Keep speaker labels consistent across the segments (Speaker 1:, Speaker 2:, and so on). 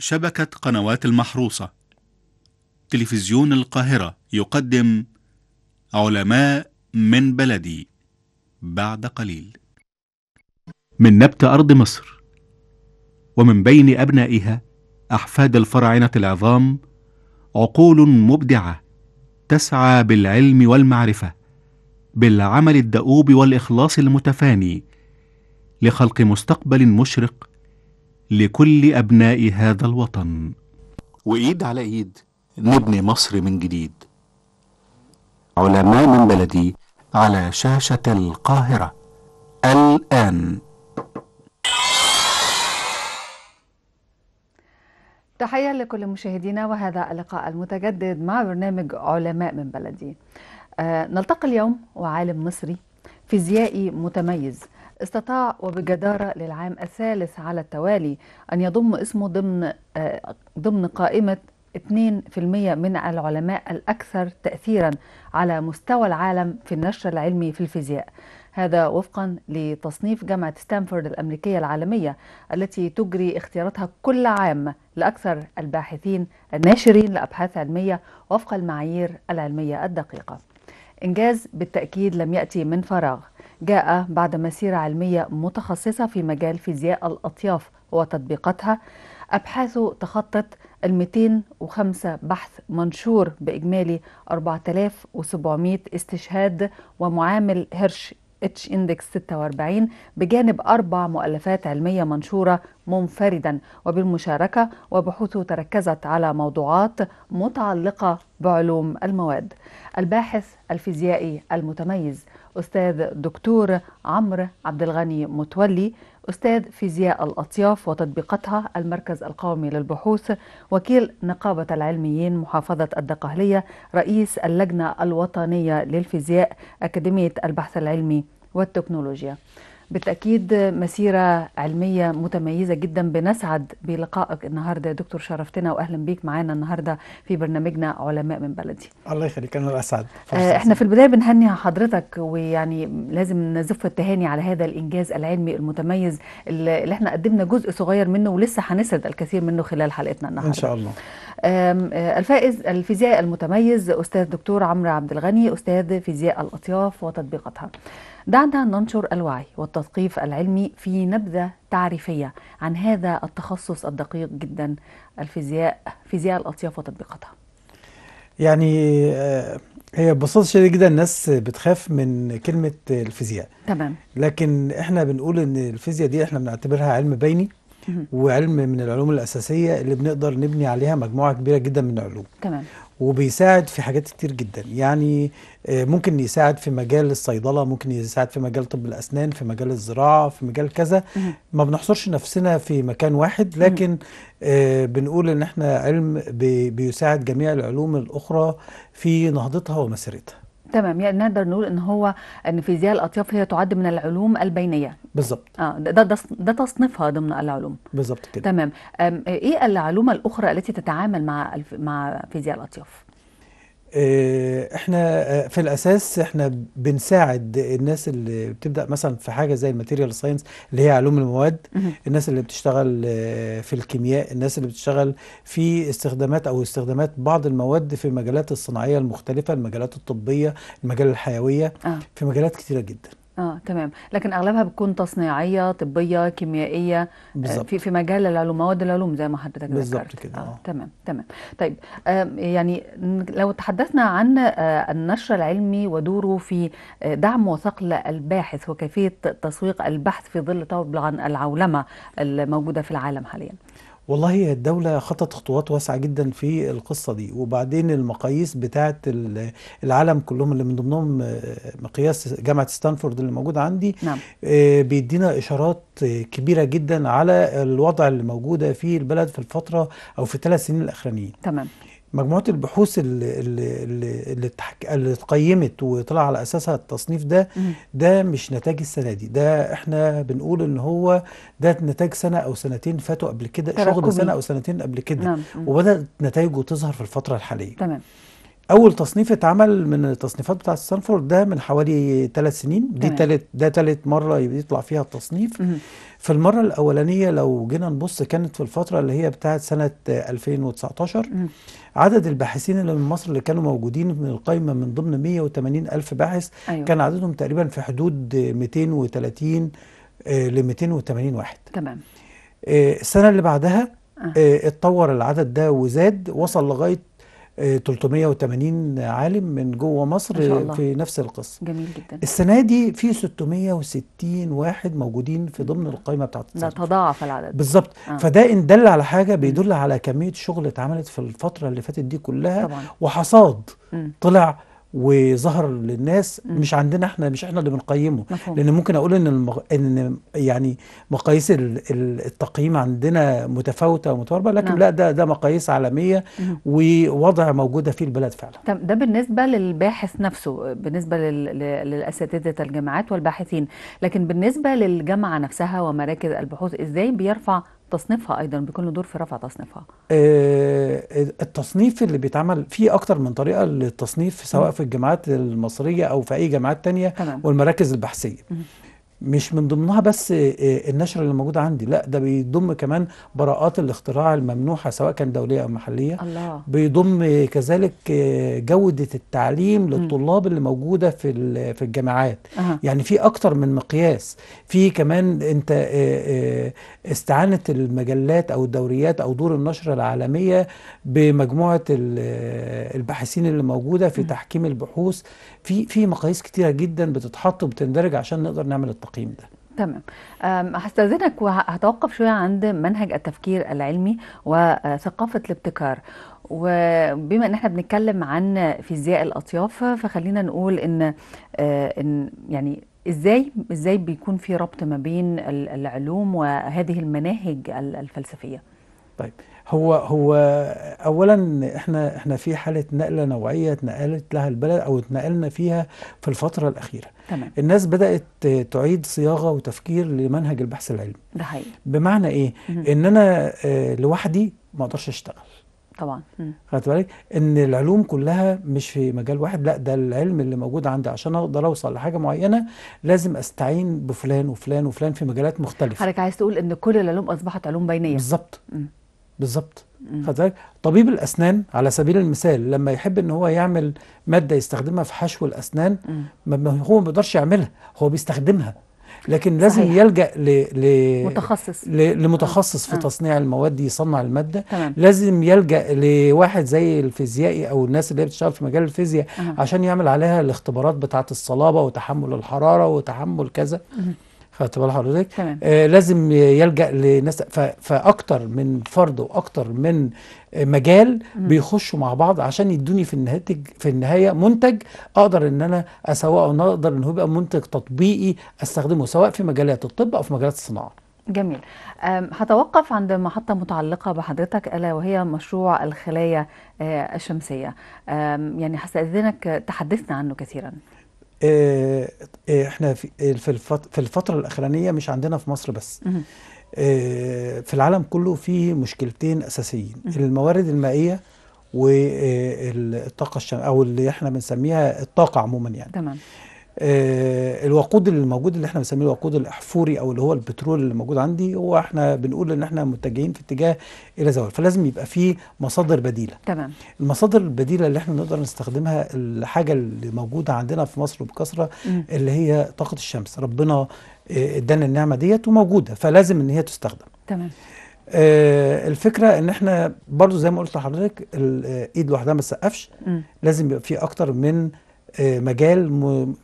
Speaker 1: شبكة قنوات المحروسة تلفزيون القاهرة يقدم علماء من بلدي بعد قليل من نبت أرض مصر ومن بين أبنائها أحفاد الفراعنة العظام عقول مبدعة تسعى بالعلم والمعرفة بالعمل الدؤوب والإخلاص المتفاني لخلق مستقبل مشرق لكل أبناء هذا الوطن وإيد على إيد نبني مصر من جديد علماء من بلدي على شاشة القاهرة الآن
Speaker 2: تحية لكل مشاهدينا وهذا اللقاء المتجدد مع برنامج علماء من بلدي آه، نلتقي اليوم وعالم مصري فيزيائي متميز استطاع وبجدارة للعام الثالث على التوالي أن يضم اسمه ضمن آه، ضمن قائمة 2% من العلماء الأكثر تأثيرا على مستوى العالم في النشر العلمي في الفيزياء هذا وفقا لتصنيف جامعة ستانفورد الأمريكية العالمية التي تجري اختياراتها كل عام لأكثر الباحثين الناشرين لأبحاث علمية وفق المعايير العلمية الدقيقة إنجاز بالتأكيد لم يأتي من فراغ جاء بعد مسيرة علمية متخصصة في مجال فيزياء الأطياف وتطبيقاتها أبحاثه تخطت ال 205 بحث منشور بإجمالي 4700 استشهاد ومعامل هرش اتش اندكس 46 بجانب أربع مؤلفات علمية منشورة منفردا وبالمشاركة وبحوثه تركزت على موضوعات متعلقة بعلوم المواد الباحث الفيزيائي المتميز أستاذ دكتور عمرو عبد الغني متولي أستاذ فيزياء الأطياف وتطبيقاتها المركز القومي للبحوث وكيل نقابة العلميين محافظة الدقهلية رئيس اللجنة الوطنية للفيزياء أكاديمية البحث العلمي والتكنولوجيا بالتأكيد مسيرة علمية متميزة جدا بنسعد بلقائك النهاردة دكتور شرفتنا وأهلا بيك معانا النهاردة في برنامجنا علماء من بلدي
Speaker 3: الله يخليك أنا الأسعد آه، احنا في
Speaker 2: البداية بنهني حضرتك ويعني لازم نزف التهاني على هذا الإنجاز العلمي المتميز اللي احنا قدمنا جزء صغير منه ولسه هنسرد الكثير منه خلال حلقتنا النهاردة إن شاء الله آه، الفائز الفيزياء المتميز أستاذ دكتور عمرو عبد الغني أستاذ فيزياء الأطياف وتطبيقاتها دعنا ننشر الوعي والتثقيف العلمي في نبذة تعريفية عن هذا التخصص الدقيق جدا الفيزياء فيزياء الأطياف وتطبيقاتها
Speaker 3: يعني آه، هي ببساطه شديده جدا الناس بتخاف من كلمه الفيزياء تمام لكن احنا بنقول ان الفيزياء دي احنا بنعتبرها علم بيني وعلم من العلوم الاساسيه اللي بنقدر نبني عليها مجموعه كبيره جدا من العلوم تمام وبيساعد في حاجات كتير جدا يعني آه، ممكن يساعد في مجال الصيدله ممكن يساعد في مجال طب الاسنان في مجال الزراعه في مجال كذا ما بنحصرش نفسنا في مكان واحد لكن آه، بنقول ان احنا علم بيساعد جميع العلوم الاخرى في نهضتها ومسيرتها
Speaker 2: تمام يعني نقدر نقول ان هو ان فيزياء الاطياف هي تعد من العلوم البينيه بالظبط اه ده ده, تصنيفها ضمن العلوم بالظبط كده تمام ايه العلوم الاخرى التي تتعامل مع مع فيزياء الاطياف
Speaker 3: آه، احنا آه، في الاساس احنا بنساعد الناس اللي بتبدا مثلا في حاجه زي الماتيريال ساينس اللي هي علوم المواد الناس اللي بتشتغل آه، في الكيمياء الناس اللي بتشتغل في استخدامات او استخدامات بعض المواد في المجالات الصناعيه المختلفه المجالات الطبيه المجال الحيويه في مجالات كثيره جدا
Speaker 2: اه تمام لكن اغلبها بتكون تصنيعيه طبيه كيميائيه آه، بالزبط. في في مجال العلوم مواد العلوم زي ما حضرتك ذكرت بالظبط كده آه. آه. تمام تمام طيب آه يعني لو تحدثنا عن آه النشر العلمي ودوره في آه دعم وثقل الباحث وكيفيه تسويق البحث في ظل طبعا العولمه الموجوده في العالم
Speaker 3: حاليا والله هي الدولة خطت خطوات واسعة جدا في القصة دي وبعدين المقاييس بتاعة العالم كلهم اللي من ضمنهم آه، مقياس جامعة ستانفورد اللي موجود عندي نعم. آه، بيدينا إشارات كبيرة جدا على الوضع اللي موجودة في البلد في الفترة أو في الثلاث سنين الأخرانيين تمام مجموعة البحوث اللي, اللي, اللي, اتقيمت وطلع على أساسها التصنيف ده ده مش نتاج السنة دي ده احنا بنقول ان هو ده نتاج سنة أو سنتين فاتوا قبل كده شغل سنة أو سنتين قبل كده نعم. وبدأت نتائجه تظهر في الفترة الحالية تمام اول تصنيف اتعمل من التصنيفات بتاعه ستانفورد ده من حوالي ثلاث سنين دي تالت ده تالت مره يطلع فيها التصنيف مم. في المره الاولانيه لو جينا نبص كانت في الفتره اللي هي بتاعه سنه 2019 مم. عدد الباحثين اللي من مصر اللي كانوا موجودين من القائمه من ضمن 180 الف باحث أيوة. كان عددهم تقريبا في حدود 230 ل 280 واحد تمام آه، السنه اللي بعدها آه. آه، اتطور العدد ده وزاد وصل لغايه 380 عالم من جوه مصر في نفس القصه جميل جدا السنه دي في 660 واحد موجودين في ضمن القائمه بتاعه ده
Speaker 2: تضاعف العدد بالظبط آه. فده
Speaker 3: ان دل على حاجه بيدل على كميه شغل اتعملت في الفتره اللي فاتت دي كلها طبعا. وحصاد م. طلع وظهر للناس م. مش عندنا احنا مش احنا اللي بنقيمه مفهوم. لان ممكن اقول ان المغ... ان يعني مقاييس التقييم عندنا متفاوته ومتواربه لكن نعم. لا ده ده مقاييس عالميه ووضع موجوده فيه البلد فعلا
Speaker 2: طب ده بالنسبه للباحث نفسه بالنسبه لل... للاساتذه الجامعات والباحثين لكن بالنسبه للجامعه نفسها ومراكز البحوث ازاي بيرفع تصنيفها ايضا بيكون له دور في رفع تصنيفها
Speaker 3: آه، التصنيف اللي بيتعمل في اكتر من طريقه للتصنيف سواء م. في الجامعات المصريه او في اي جامعات تانية تمام. والمراكز البحثيه م. مش من ضمنها بس آه، آه، النشر اللي موجود عندي لا ده بيضم كمان براءات الاختراع الممنوحة سواء كان دولية أو محلية الله. بيضم كذلك آه، جودة التعليم للطلاب اللي موجودة في في الجامعات أه. يعني في أكتر من مقياس في كمان أنت استعانة المجلات أو الدوريات أو دور النشر العالمية بمجموعة الباحثين اللي موجودة في تحكيم البحوث في في مقاييس كتيرة جدا بتتحط وبتندرج عشان نقدر نعمل التقييم التقييم ده
Speaker 2: تمام هستاذنك وهتوقف شويه عند منهج التفكير العلمي وثقافه الابتكار وبما ان احنا بنتكلم عن فيزياء الاطياف فخلينا نقول ان أه، ان يعني ازاي ازاي بيكون في ربط ما بين العلوم وهذه المناهج الفلسفيه
Speaker 3: طيب هو هو اولا احنا احنا في حاله نقله نوعيه اتنقلت لها البلد او اتنقلنا فيها في الفتره الاخيره تمام. الناس بدات تعيد صياغه وتفكير لمنهج البحث العلمي ده حقيقي بمعنى ايه مم. ان انا آه، لوحدي ما اقدرش اشتغل طبعا خدت بالك ان العلوم كلها مش في مجال واحد لا ده العلم اللي موجود عندي عشان اقدر اوصل لحاجه معينه لازم استعين بفلان وفلان وفلان في مجالات مختلفه
Speaker 2: حضرتك عايز تقول ان كل العلوم اصبحت علوم بينيه بالظبط
Speaker 3: بالظبط طبيب الاسنان على سبيل المثال لما يحب ان هو يعمل ماده يستخدمها في حشو الاسنان مم. هو ما بيقدرش يعملها هو بيستخدمها لكن لازم صحيح. يلجا ل... لمتخصص متخصص ل... لمتخصص في آه. تصنيع المواد يصنع الماده تمام. لازم يلجا لواحد زي الفيزيائي او الناس اللي بتشتغل في مجال الفيزياء آه. عشان يعمل عليها الاختبارات بتاعه الصلابه وتحمل الحراره وتحمل كذا آه. فطبعا حضرتك تمام. آه لازم يلجا لناس فاكتر من فرد واكتر من مجال بيخشوا مع بعض عشان يدوني في النهايه في النهايه منتج اقدر ان انا اسوقه اقدر ان هو يبقى منتج تطبيقي استخدمه سواء في مجالات الطب او في مجالات الصناعه
Speaker 2: جميل هتوقف عند محطة متعلقة بحضرتك ألا وهي مشروع الخلايا آه، الشمسية يعني هستأذنك تحدثنا عنه كثيرا
Speaker 3: آه، آه، احنا آه، في الفتره الاخرانيه مش عندنا في مصر بس في العالم كله في مشكلتين اساسيين الموارد المائيه والطاقه الشم... او اللي احنا بنسميها الطاقه عموما يعني تمام آه، الوقود اللي موجود اللي احنا بنسميه الوقود الاحفوري او اللي هو البترول اللي موجود عندي هو احنا بنقول ان احنا متجهين في اتجاه الى زوال فلازم يبقى في مصادر بديله تمام المصادر البديله اللي احنا نقدر نستخدمها الحاجه اللي موجوده عندنا في مصر بكثره اللي هي طاقه الشمس ربنا آه، ادانا النعمه ديت وموجوده فلازم ان هي تستخدم تمام آه الفكره ان احنا برضو زي ما قلت لحضرتك الايد آه، لوحدها ما تسقفش لازم يبقى في اكتر من آه، مجال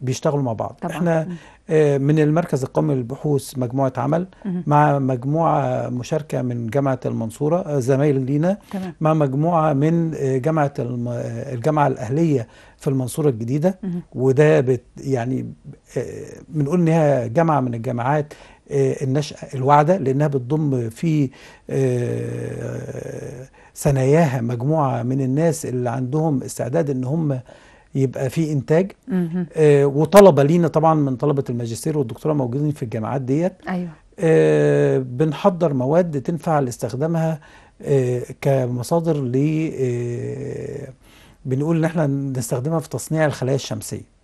Speaker 3: بيشتغلوا مع بعض طبعا. احنا آه، من المركز القومي للبحوث مجموعه عمل مع مجموعه مشاركه من جامعه المنصوره آه، زمايل لينا مع مجموعه من جامعه الجامعه الاهليه في المنصوره الجديده وده بت يعني بنقول انها جامعه من الجامعات النشأة الواعدة لأنها بتضم في ثناياها مجموعة من الناس اللي عندهم استعداد أن هم يبقى في انتاج آه وطلبه لينا طبعا من طلبه الماجستير والدكتوراه موجودين في الجامعات ديت ايوه آه بنحضر مواد تنفع لاستخدامها آه كمصادر ل آه بنقول ان احنا نستخدمها في تصنيع الخلايا الشمسيه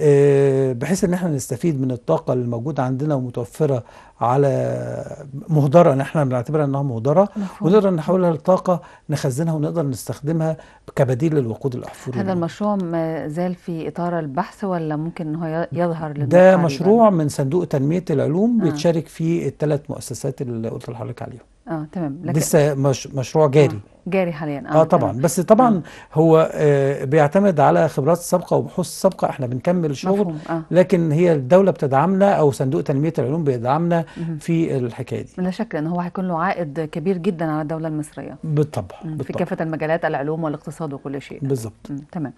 Speaker 3: آه، بحيث ان احنا نستفيد من الطاقه اللي موجوده عندنا ومتوفره على مهدره ان احنا بنعتبرها انها مهدره ونقدر نحولها لطاقه نخزنها ونقدر نستخدمها كبديل للوقود الاحفوري هذا يعني.
Speaker 2: المشروع ما زال في اطار البحث ولا ممكن ان هو يظهر ده مشروع
Speaker 3: من صندوق تنميه العلوم آه. بيتشارك فيه الثلاث مؤسسات اللي قلت لحضرتك عليهم
Speaker 2: اه تمام لكن لسه
Speaker 3: مش مشروع جاري
Speaker 2: آه جاري حاليا اه, آه
Speaker 3: طبعا تمام. بس طبعا آه. هو آه بيعتمد على خبرات سابقه وبحوث سابقه احنا بنكمل شغل آه. لكن هي الدوله بتدعمنا او صندوق تنميه العلوم بيدعمنا مم. في الحكايه دي
Speaker 2: لا شك ان هو هيكون له عائد كبير جدا على الدوله المصريه
Speaker 3: بالطبع, بالطبع. في كافه
Speaker 2: المجالات العلوم والاقتصاد وكل شيء بالظبط تمام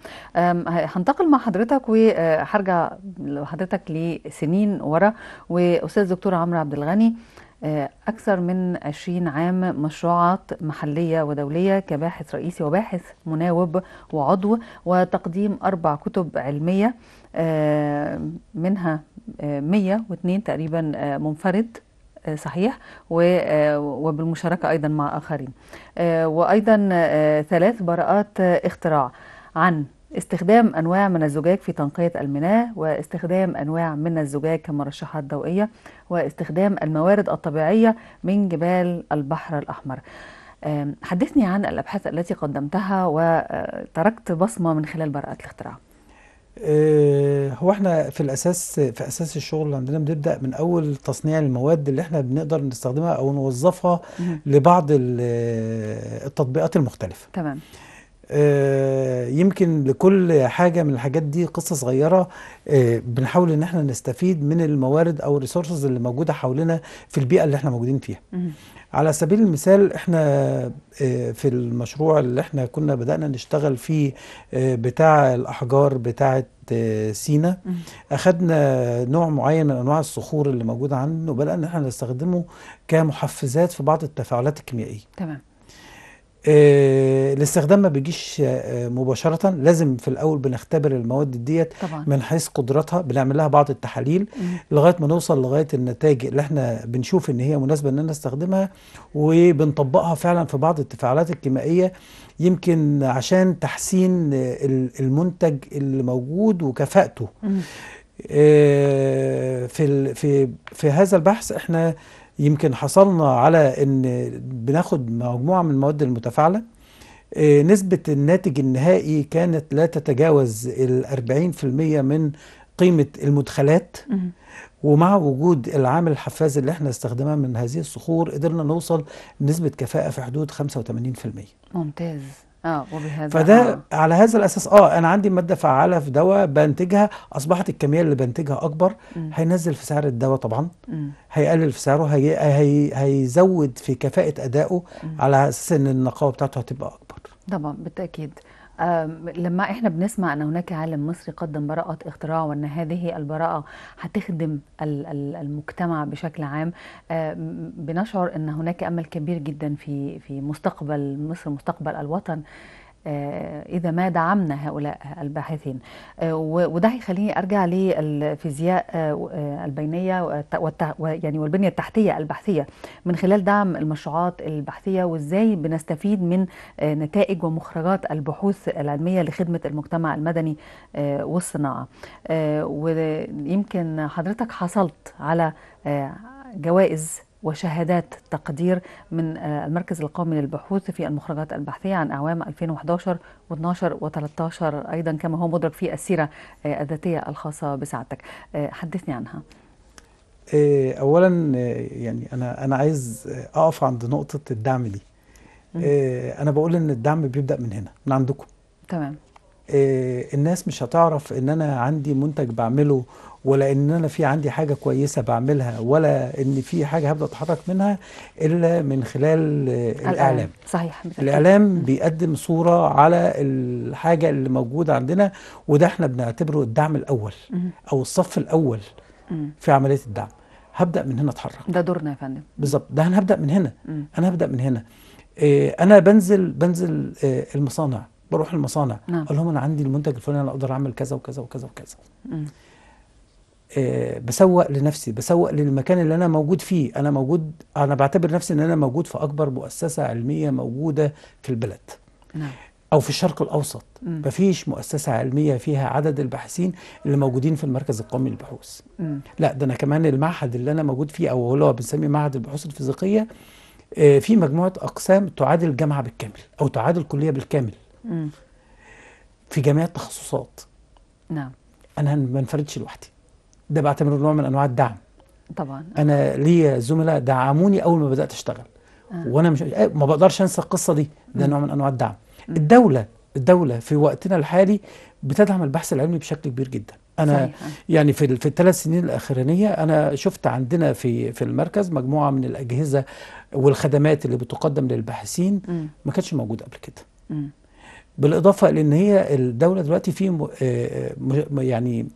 Speaker 2: هنتقل مع حضرتك وهرجع آه، لحضرتك لسنين ورا واستاذ دكتور عمرو عبد الغني آه، أكثر من 20 عام مشروعات محلية ودولية كباحث رئيسي وباحث مناوب وعضو وتقديم أربع كتب علمية آه، منها 102 آه، تقريبا منفرد صحيح وبالمشاركة أيضا مع آخرين وأيضا ثلاث براءات اختراع عن استخدام أنواع من الزجاج في تنقية المناه واستخدام أنواع من الزجاج كمرشحات ضوئية واستخدام الموارد الطبيعية من جبال البحر الأحمر حدثني عن الأبحاث التي قدمتها وتركت بصمة من خلال براءة الاختراع
Speaker 3: آه، هو احنا في الاساس في اساس الشغل عندنا بنبدا من اول تصنيع المواد اللي احنا بنقدر نستخدمها او نوظفها لبعض آه، التطبيقات المختلفه تمام آه، يمكن لكل حاجة من الحاجات دي قصة صغيرة آه، بنحاول ان احنا نستفيد من الموارد او الريسورسز اللي موجودة حولنا في البيئة اللي احنا موجودين فيها على سبيل المثال احنا آه، في المشروع اللي احنا كنا بدأنا نشتغل فيه بتاع الأحجار بتاعة سينا أخدنا نوع معين من أنواع الصخور اللي موجودة عنه وبدأنا ان احنا نستخدمه كمحفزات في بعض التفاعلات الكيميائية تمام آه، الاستخدام ما بيجيش آه، مباشرة لازم في الأول بنختبر المواد ديت من حيث قدراتها بنعمل لها بعض التحاليل لغاية ما نوصل لغاية النتائج اللي احنا بنشوف إن هي مناسبة إن نستخدمها وبنطبقها فعلا في بعض التفاعلات الكيميائية يمكن عشان تحسين المنتج اللي موجود وكفاءته آه، في في في هذا البحث احنا يمكن حصلنا على ان بناخد مجموعه من المواد المتفاعله آه، نسبه الناتج النهائي كانت لا تتجاوز ال 40% من قيمه المدخلات ومع وجود العامل الحفاز اللي احنا استخدمناه من هذه الصخور قدرنا نوصل نسبه كفاءه في حدود 85%
Speaker 2: ممتاز آه، وبهذا فده آه.
Speaker 3: على هذا الاساس اه انا عندي ماده فعاله في دواء بنتجها اصبحت الكميه اللي بنتجها اكبر م. هينزل في سعر الدواء طبعا م. هيقلل في سعره هي هي هيزود في كفاءه ادائه على اساس ان النقاوه بتاعته هتبقى اكبر
Speaker 2: طبعا بالتاكيد لما احنا بنسمع ان هناك عالم مصري قدم براءة اختراع وان هذه البراءة هتخدم المجتمع بشكل عام بنشعر ان هناك امل كبير جدا في في مستقبل مصر مستقبل الوطن آه، إذا ما دعمنا هؤلاء الباحثين آه، وده هيخليني أرجع للفيزياء آه، البينية يعني والبنية التحتية البحثية من خلال دعم المشروعات البحثية وإزاي بنستفيد من نتائج ومخرجات البحوث العلمية لخدمة المجتمع المدني والصناعة ويمكن حضرتك حصلت على جوائز وشهادات تقدير من آه، المركز القومي للبحوث في المخرجات البحثية عن أعوام 2011 و12 و13 أيضا كما هو مدرك في السيرة آه، الذاتية الخاصة بسعادتك آه، حدثني عنها
Speaker 3: أولا يعني أنا أنا عايز أقف عند نقطة الدعم دي أنا بقول إن الدعم بيبدأ من هنا من عندكم تمام الناس مش هتعرف إن أنا عندي منتج بعمله ولا ان انا في عندي حاجه كويسه بعملها ولا ان في حاجه هبدا اتحرك منها الا من خلال الاعلام, الإعلام.
Speaker 2: صحيح الاعلام
Speaker 3: بيقدم صوره على الحاجه اللي موجوده عندنا وده احنا بنعتبره الدعم الاول او الصف الاول في عمليه الدعم هبدا من هنا اتحرك
Speaker 2: ده دورنا يا فندم
Speaker 3: بالظبط ده انا هبدا من هنا انا هبدا من هنا إيه انا بنزل بنزل إيه المصانع بروح المصانع نعم. اقول لهم انا عندي المنتج الفلاني انا اقدر اعمل كذا وكذا وكذا وكذا مم. آه، بسوق لنفسي بسوق للمكان اللي انا موجود فيه انا موجود انا بعتبر نفسي ان انا موجود في اكبر مؤسسه علميه موجوده في البلد نعم. او في الشرق الاوسط ما فيش مؤسسه علميه فيها عدد الباحثين اللي موجودين في المركز القومي للبحوث لا ده انا كمان المعهد اللي انا موجود فيه او اللي هو بنسميه معهد البحوث الفيزيقيه آه، في مجموعه اقسام تعادل الجامعه بالكامل او تعادل الكليه بالكامل م. في جميع التخصصات نعم انا ما انفردش لوحدي ده بعتبره نوع من انواع الدعم طبعا انا ليا زملاء دعموني اول ما بدات اشتغل آه. وانا مش ما بقدرش انسى القصه دي ده نوع من انواع الدعم الدوله الدوله في وقتنا الحالي بتدعم البحث العلمي بشكل كبير جدا انا صحيح. آه. يعني في في الثلاث سنين الاخرانيه انا شفت عندنا في في المركز مجموعه من الاجهزه والخدمات اللي بتقدم للباحثين ما كانتش موجوده قبل كده بالاضافه لان هي الدوله دلوقتي في آه، آه، يعني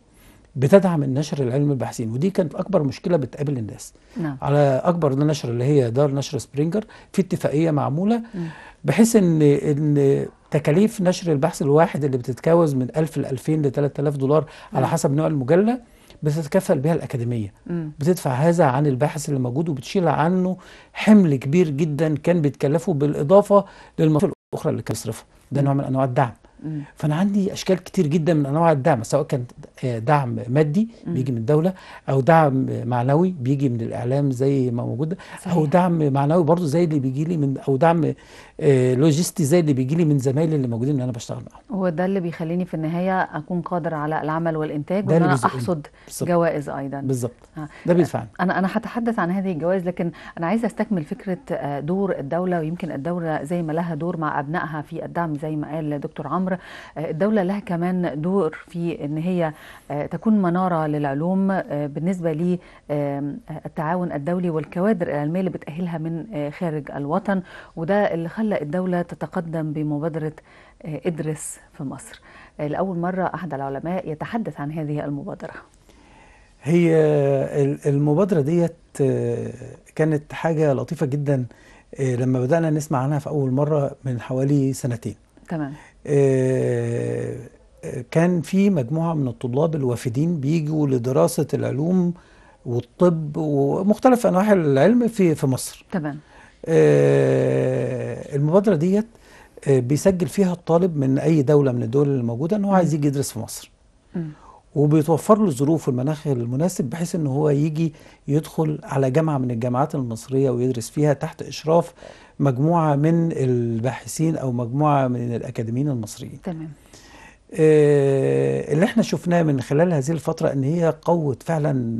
Speaker 3: بتدعم النشر العلمي الباحثين ودي كانت اكبر مشكله بتقابل الناس نعم. على اكبر نشر اللي هي دار نشر سبرينجر في اتفاقيه معموله بحيث ان ان تكاليف نشر البحث الواحد اللي بتتجاوز من 1000 ل 2000 ل 3000 دولار م. نعم. على حسب نوع المجله بتتكفل بها الأكاديمية مم. بتدفع هذا عن الباحث اللي موجود وبتشيل عنه حمل كبير جدا كان بيتكلفه بالإضافة للمصاريف الأخرى اللي كان يصرفها ده نوع من أنواع الدعم فانا عندي اشكال كتير جدا من انواع الدعم سواء كان دعم مادي بيجي من الدوله او دعم معنوي بيجي من الاعلام زي ما موجود او دعم معنوي برضه زي اللي بيجي لي من او دعم آه، لوجيستي زي اللي بيجي لي من زمايلي اللي موجودين اللي انا بشتغل
Speaker 2: معاهم هو ده اللي بيخليني في النهايه اكون قادر على العمل والانتاج وان انا احصد بالزبط. جوائز ايضا
Speaker 3: بالظبط آه. ده بيدفعني
Speaker 2: انا انا هتحدث عن هذه الجوائز لكن انا عايزه استكمل فكره آه، دور الدوله ويمكن الدوله زي ما لها دور مع ابنائها في الدعم زي ما قال دكتور عمرو الدوله لها كمان دور في ان هي تكون مناره للعلوم بالنسبه للتعاون الدولي والكوادر العلميه اللي بتاهلها من خارج الوطن وده اللي خلى الدولة تتقدم بمبادرة آه، إدرس في مصر آه، لأول مرة أحد العلماء يتحدث عن هذه المبادرة
Speaker 3: هي المبادرة ديت آه، كانت حاجة لطيفة جدا لما بدأنا نسمع عنها في أول مرة من حوالي سنتين تمام كان في مجموعة من الطلاب الوافدين بيجوا لدراسة العلوم والطب ومختلف أنواع العلم في في مصر تمام آه، المبادرة ديت آه، بيسجل فيها الطالب من أي دولة من الدول اللي موجودة إن هو عايز يجي يدرس في مصر وبيتوفر له الظروف والمناخ المناسب بحيث ان هو يجي يدخل على جامعه من الجامعات المصريه ويدرس فيها تحت اشراف مجموعه من الباحثين او مجموعه من الاكاديميين المصريين تمام آه، اللي احنا شفناه من خلال هذه الفترة ان هي قوت فعلا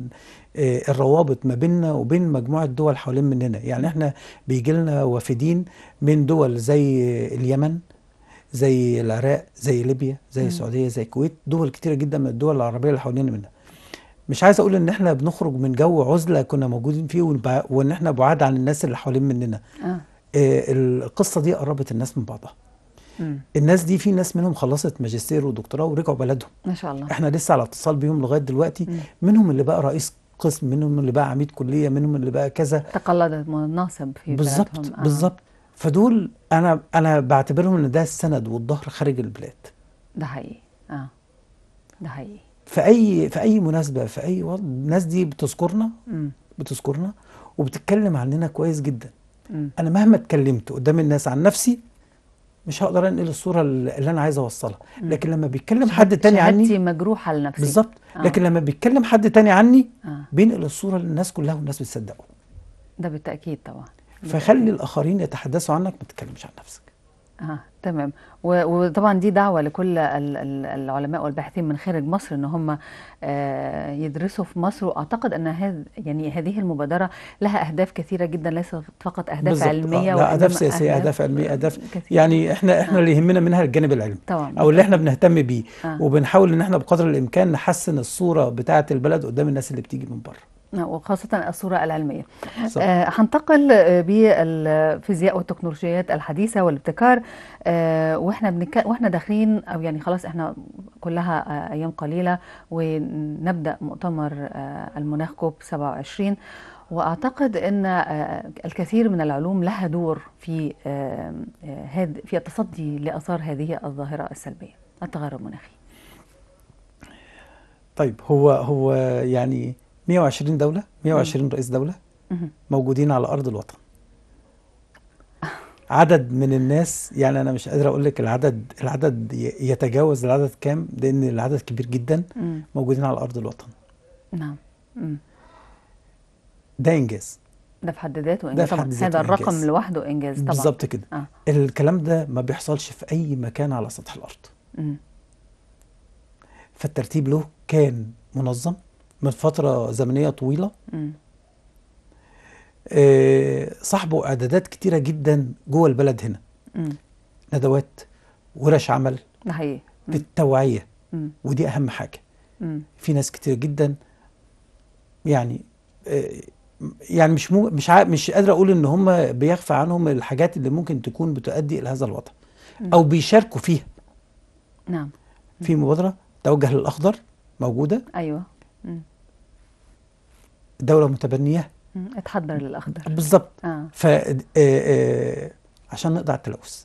Speaker 3: آه، الروابط ما بيننا وبين مجموعة دول حوالين مننا يعني احنا بيجي لنا وافدين من دول زي اليمن زي العراق زي ليبيا زي السعودية زي الكويت دول كتيرة جدا من الدول العربية اللي حوالين منها مش عايز اقول ان احنا بنخرج من جو عزلة كنا موجودين فيه وان احنا بعاد عن الناس اللي حوالين مننا آه. آه، القصة دي قربت الناس من بعضها مم. الناس دي في ناس منهم خلصت ماجستير ودكتوراه ورجعوا بلدهم ما شاء الله احنا لسه على اتصال بيهم لغايه دلوقتي مم. منهم اللي بقى رئيس قسم منهم اللي بقى عميد كليه منهم اللي بقى كذا تقلدت مناصب في بالظبط آه. بالظبط فدول انا انا بعتبرهم ان ده السند والظهر خارج البلاد
Speaker 2: ده حقيقي اه ده حقيقي
Speaker 3: في اي في اي مناسبه في اي وضع الناس دي بتذكرنا مم. بتذكرنا وبتتكلم عننا كويس جدا مم. انا مهما اتكلمت قدام الناس عن نفسي مش هقدر انقل الصوره اللي انا عايز اوصلها لكن لما بيتكلم حد تاني عني شهادتي مجروحه لنفسي بالظبط آه. لكن لما بيتكلم حد تاني عني آه. بينقل الصوره للناس كلها والناس بتصدقه
Speaker 2: ده بالتاكيد طبعا
Speaker 3: فخلي الاخرين يتحدثوا عنك ما تتكلمش عن نفسك
Speaker 2: آه، تمام وطبعا دي دعوه لكل العلماء والباحثين من خارج مصر ان هم آه، يدرسوا في مصر واعتقد ان هذ يعني هذه المبادره لها اهداف كثيره جدا ليست فقط اهداف بالزبط. علميه آه. لا اهداف سياسيه اهداف
Speaker 3: علميه اهداف كثير. يعني احنا احنا آه. اللي يهمنا منها الجانب العلمي طبعا. او اللي احنا بنهتم بيه آه. وبنحاول ان احنا بقدر الامكان نحسن الصوره بتاعه البلد قدام الناس اللي بتيجي من بره
Speaker 2: وخاصة الصورة العلمية صح. آه، هنتقل آه، بالفيزياء والتكنولوجيات الحديثة والابتكار آه، واحنا بنك... واحنا داخلين او يعني خلاص احنا كلها ايام قليلة ونبدأ مؤتمر المناخ كوب 27 واعتقد ان الكثير من العلوم لها دور في في التصدي لاثار هذه الظاهرة السلبية التغير المناخي
Speaker 3: طيب هو هو يعني 120 دولة 120 رئيس دولة موجودين على أرض الوطن عدد من الناس يعني انا مش قادر اقول لك العدد العدد يتجاوز العدد كام لان العدد كبير جدا موجودين على ارض الوطن نعم ده انجاز
Speaker 2: ده في حد ذاته انجاز طبعا هذا الرقم لوحده انجاز طبعا بالظبط
Speaker 3: كده آه. الكلام ده ما بيحصلش في اي مكان على سطح الارض مم. فالترتيب له كان منظم من فترة زمنية طويلة آه صاحبه إعدادات كتيرة جدا جوه البلد هنا م. ندوات ورش عمل ده حقيقي للتوعية ودي أهم حاجة م. في ناس كتير جدا يعني آه، يعني مش مو مش عا مش قادر اقول ان هم بيخفى عنهم الحاجات اللي ممكن تكون بتؤدي الى هذا الوضع او بيشاركوا فيها نعم في مبادره توجه للاخضر موجوده ايوه دوله متبنيه
Speaker 2: اتحضر للاخضر بالظبط آه. ف
Speaker 3: آه، آه، عشان نقضي على التلوث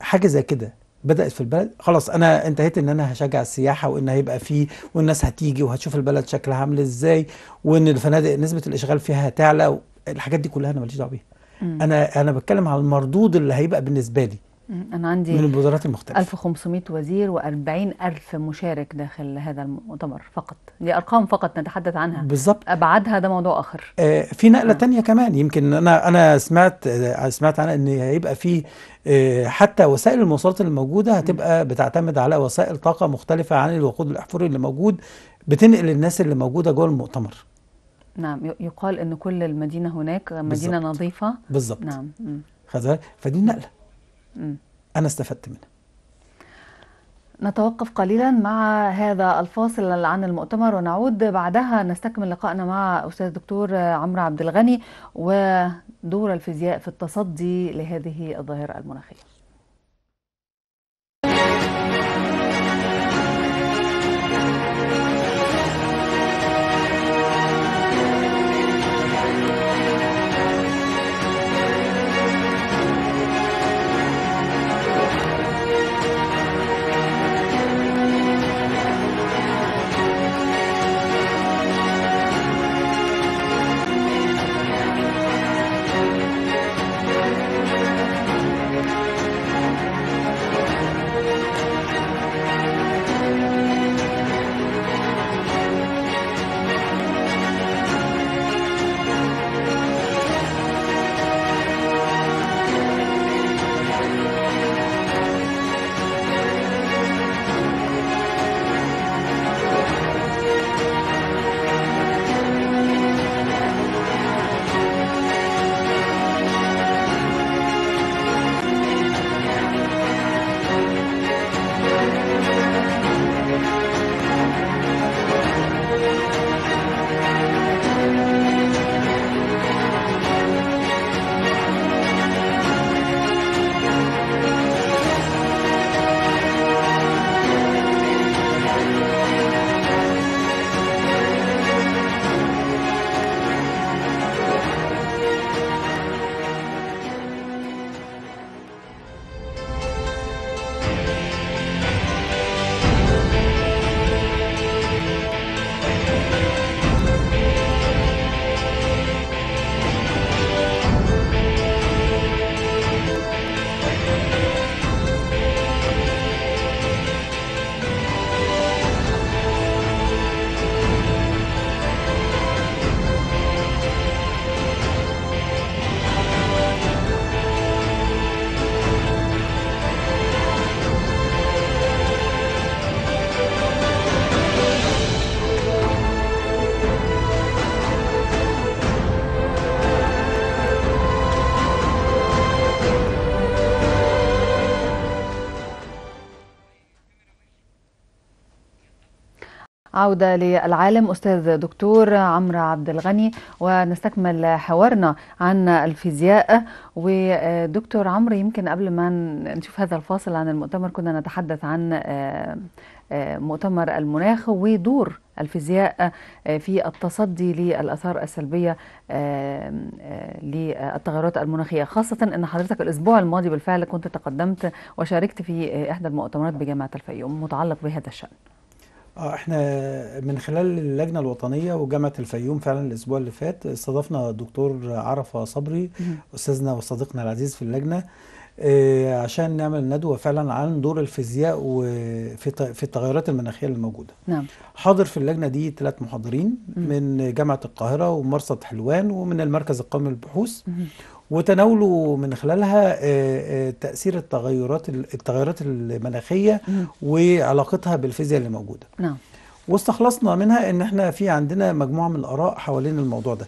Speaker 3: حاجه زي كده بدات في البلد خلاص انا انتهيت ان انا هشجع السياحه وان هيبقى فيه والناس هتيجي وهتشوف البلد شكلها عامل ازاي وان الفنادق نسبه الاشغال فيها هتعلى الحاجات دي كلها انا ماليش دعوه بيها انا انا بتكلم على المردود اللي هيبقى بالنسبه لي
Speaker 2: أنا عندي من
Speaker 3: الوزارات المختلفة
Speaker 2: 1500 وزير و40 ألف مشارك داخل هذا المؤتمر فقط دي أرقام فقط نتحدث عنها بالظبط أبعادها ده موضوع آخر
Speaker 3: آه في نقلة آه. تانية كمان يمكن أنا أنا سمعت آه، سمعت عنها إن هيبقى في آه، حتى وسائل المواصلات الموجودة هتبقى بتعتمد على وسائل طاقة مختلفة عن الوقود الأحفوري اللي موجود بتنقل الناس اللي موجودة جوه المؤتمر
Speaker 2: نعم يقال إن كل المدينة هناك مدينة بالزبط. نظيفة
Speaker 3: بالظبط نعم فدي نقلة أنا استفدت منها
Speaker 2: نتوقف قليلا مع هذا الفاصل عن المؤتمر ونعود بعدها نستكمل لقائنا مع استاذ الدكتور عمرو عبد الغني ودور الفيزياء في التصدي لهذه الظاهره المناخيه العودة للعالم أستاذ دكتور عمرو عبد الغني ونستكمل حوارنا عن الفيزياء ودكتور عمرو يمكن قبل ما نشوف هذا الفاصل عن المؤتمر كنا نتحدث عن آه، آه، مؤتمر المناخ ودور الفيزياء آه، في التصدي للآثار السلبية للتغيرات المناخية خاصة أن حضرتك الأسبوع الماضي بالفعل كنت تقدمت وشاركت في إحدى المؤتمرات بجامعة الفيوم متعلق بهذا الشأن
Speaker 3: اه احنا من خلال اللجنه الوطنيه وجامعه الفيوم فعلا الاسبوع اللي فات استضفنا الدكتور عرفه صبري استاذنا وصديقنا العزيز في اللجنه اه عشان نعمل ندوه فعلا عن دور الفيزياء وفي في التغيرات المناخيه اللي موجوده. نعم. حاضر في اللجنه دي ثلاث محاضرين مم. من جامعه القاهره ومرصد حلوان ومن المركز القومي للبحوث. وتناولوا من خلالها آه، آه، تأثير التغيرات التغيرات المناخية وعلاقتها بالفيزياء اللي موجودة نعم واستخلصنا منها ان احنا في عندنا مجموعة من الآراء حوالين الموضوع ده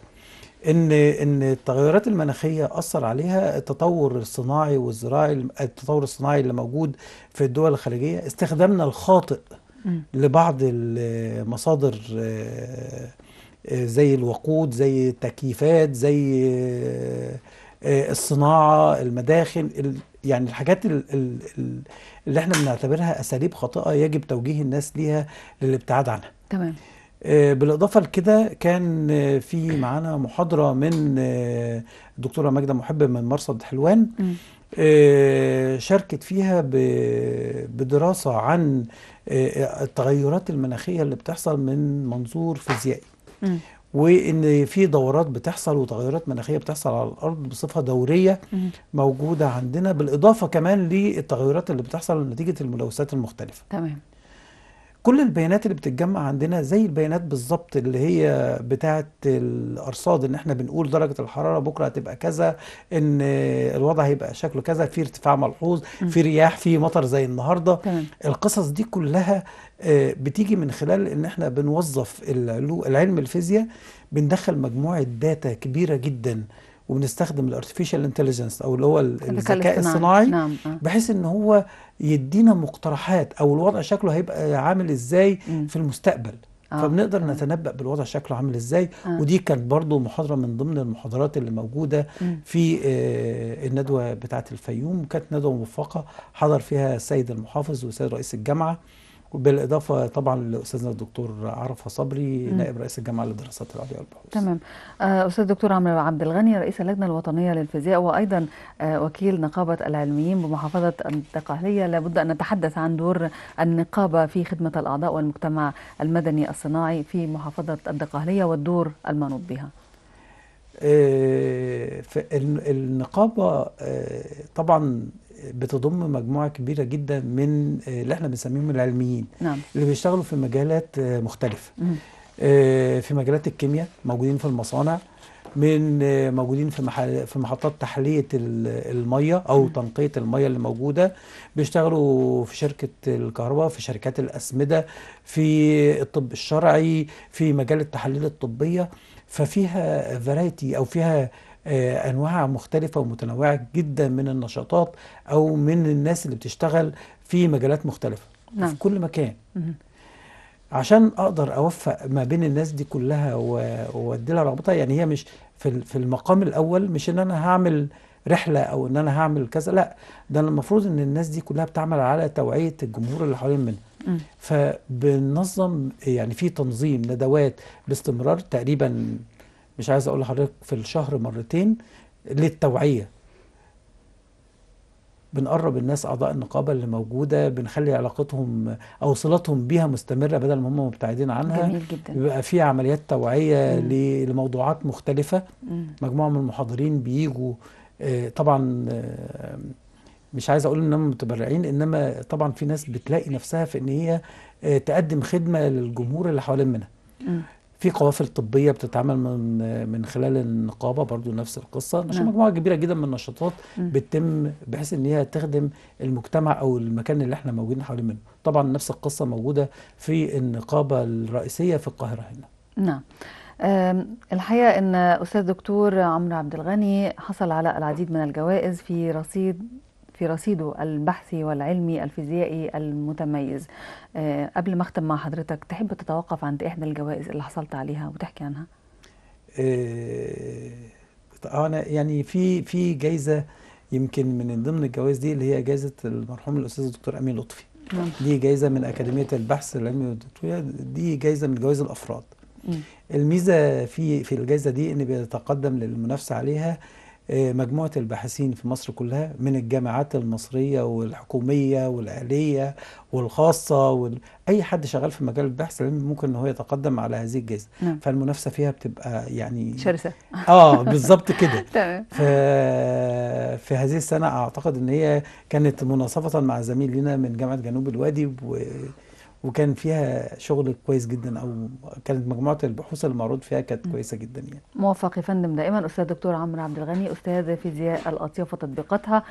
Speaker 3: ان ان التغيرات المناخيه اثر عليها التطور الصناعي والزراعي التطور الصناعي اللي موجود في الدول الخليجيه استخدامنا الخاطئ لبعض المصادر آه، زي الوقود زي التكييفات زي آه، الصناعه المداخل يعني الحاجات اللي احنا بنعتبرها اساليب خاطئه يجب توجيه الناس ليها للابتعاد عنها تمام آه، بالاضافه لكده كان في معانا محاضره من الدكتوره آه، ماجده محب من مرصد حلوان شاركت فيها بدراسة عن التغيرات المناخية اللي بتحصل من منظور فيزيائي وان في دورات بتحصل وتغيرات مناخيه بتحصل على الارض بصفه دوريه موجوده عندنا بالاضافه كمان للتغيرات اللي بتحصل نتيجه الملوثات المختلفه تمام كل البيانات اللي بتتجمع عندنا زي البيانات بالظبط اللي هي بتاعه الارصاد ان احنا بنقول درجه الحراره بكره هتبقى كذا ان الوضع هيبقى شكله كذا في ارتفاع ملحوظ في رياح في مطر زي النهارده تمام. القصص دي كلها آه، بتيجي من خلال ان احنا بنوظف العلم الفيزياء بندخل مجموعه داتا كبيره جدا وبنستخدم الارتفيشال انتليجنس او اللي هو الذكاء الصناعي نعم. آه. بحيث ان هو يدينا مقترحات او الوضع شكله هيبقى عامل ازاي م. في المستقبل آه. فبنقدر آه. نتنبأ بالوضع شكله عامل ازاي آه. ودي كانت برضو محاضرة من ضمن المحاضرات اللي موجودة م. في آه الندوة بتاعة الفيوم كانت ندوة موفقة حضر فيها السيد المحافظ والسيد رئيس الجامعة وبالاضافه طبعا لاستاذنا الدكتور عرفه صبري نائب رئيس الجامعه للدراسات العليا والبحوث.
Speaker 2: تمام آه، استاذ الدكتور عمرو عبد الغني رئيس اللجنه الوطنيه للفيزياء وايضا آه، وكيل نقابه العلميين بمحافظه الدقهليه لابد ان نتحدث عن دور النقابه في خدمه الاعضاء والمجتمع المدني الصناعي في محافظه الدقهليه والدور المنوط بها.
Speaker 3: آه، النقابة آه، طبعا بتضم مجموعة كبيرة جدا من آه، اللي احنا بنسميهم العلميين نعم. اللي بيشتغلوا في مجالات مختلفة في مجالات الكيمياء موجودين في المصانع من آه، موجودين في محل في محطات تحليه الميه او تنقيه الميه اللي موجوده بيشتغلوا في شركه الكهرباء في شركات الاسمده في الطب الشرعي في مجال التحاليل الطبيه ففيها فرايتي او فيها آه، انواع مختلفه ومتنوعه جدا من النشاطات او من الناس اللي بتشتغل في مجالات مختلفه نعم. في كل مكان عشان اقدر اوفق ما بين الناس دي كلها وادي لها رغبتها يعني هي مش في في المقام الاول مش ان انا هعمل رحله او ان انا هعمل كذا لا ده المفروض ان الناس دي كلها بتعمل على توعيه الجمهور اللي حوالين منها فبننظم يعني في تنظيم ندوات باستمرار تقريبا مش عايز اقول لحضرتك في الشهر مرتين للتوعيه بنقرب الناس اعضاء النقابه اللي موجوده بنخلي علاقتهم او صلتهم بيها مستمره بدل ما هم مبتعدين عنها جميل جدا بيبقى في عمليات توعيه مم. لموضوعات مختلفه مم. مجموعه من المحاضرين بيجوا آه، طبعا آه، مش عايز اقول انهم متبرعين انما طبعا في ناس بتلاقي نفسها في ان هي آه، تقدم خدمه للجمهور اللي حوالين منها في قوافل طبيه بتتعمل من من خلال النقابه برضو نفس القصه عشان نعم. مجموعه كبيره جدا من النشاطات بتتم بحيث ان هي تخدم المجتمع او المكان اللي احنا موجودين حوالين منه طبعا نفس القصه موجوده في النقابه الرئيسيه في القاهره
Speaker 1: هنا
Speaker 2: نعم الحقيقه ان استاذ دكتور عمرو عبد الغني حصل على العديد من الجوائز في رصيد في رصيده البحثي والعلمي الفيزيائي المتميز آه، قبل ما أختم مع حضرتك تحب تتوقف عند إحدى الجوائز اللي حصلت عليها وتحكي عنها
Speaker 3: آه، آه، أنا يعني في في جايزة يمكن من ضمن الجوائز دي اللي هي جائزة المرحوم الأستاذ الدكتور أمين لطفي مم. نعم. دي جائزة من أكاديمية البحث العلمي والدكتورية دي جائزة من جوائز الأفراد مم. الميزة في في الجائزة دي إن بيتقدم للمنافسة عليها آه، مجموعة الباحثين في مصر كلها من الجامعات المصرية والحكومية والأهلية والخاصة وال... أي حد شغال في مجال البحث العلمي ممكن إن هو يتقدم على هذه الجائزة نعم. فالمنافسة فيها بتبقى يعني شرسة
Speaker 2: آه بالظبط
Speaker 3: كده تمام ف... في هذه السنة أعتقد إن هي كانت مناصفة مع زميل لنا من جامعة جنوب الوادي و... وكان فيها شغل كويس جدا او كانت مجموعه البحوث المعروض فيها كانت كويسه جدا يعني.
Speaker 2: موفق يا فندم دائما استاذ دكتور عمرو عبد الغني استاذ فيزياء الاطياف وتطبيقاتها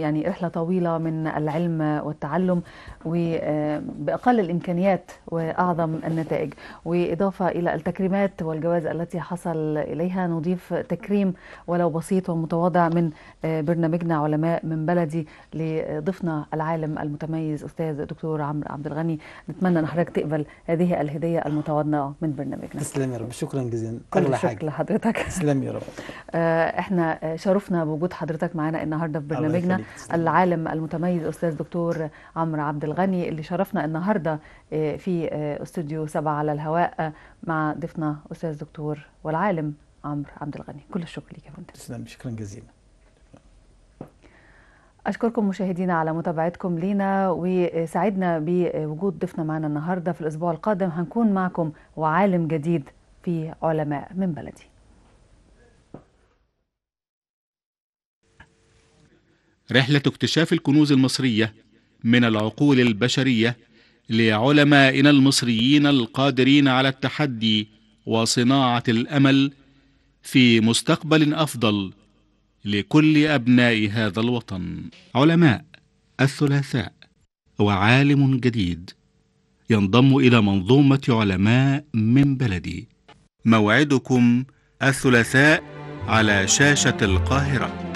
Speaker 2: يعني رحله طويله من العلم والتعلم وباقل الامكانيات واعظم النتائج واضافه الى التكريمات والجوائز التي حصل اليها نضيف تكريم ولو بسيط ومتواضع من آه، برنامجنا علماء من بلدي لضيفنا العالم المتميز استاذ دكتور عمرو عبد الغني غني نتمنى ان حضرتك تقبل هذه الهديه المتواضعه من برنامجنا
Speaker 3: تسلم يا رب شكرا جزيلا كل حاجه شكرا لحضرتك تسلم يا رب
Speaker 2: آه، احنا شرفنا بوجود حضرتك معانا النهارده في برنامجنا العالم المتميز استاذ دكتور عمرو عبد الغني اللي شرفنا النهارده آه، في آه، استوديو سبعة على الهواء مع ضيفنا استاذ دكتور والعالم عمرو عبد الغني كل
Speaker 3: الشكر ليك يا فندم تسلم شكرا جزيلا
Speaker 2: أشكركم مشاهدينا على متابعتكم لينا وسعدنا بوجود ضيفنا معنا النهاردة في الأسبوع القادم هنكون معكم وعالم جديد في علماء من بلدي
Speaker 1: رحلة اكتشاف الكنوز المصرية من العقول البشرية لعلمائنا المصريين القادرين على التحدي وصناعة الأمل في مستقبل أفضل لكل أبناء هذا الوطن علماء الثلاثاء وعالم جديد ينضم إلى منظومة علماء من بلدي موعدكم الثلاثاء على شاشة القاهرة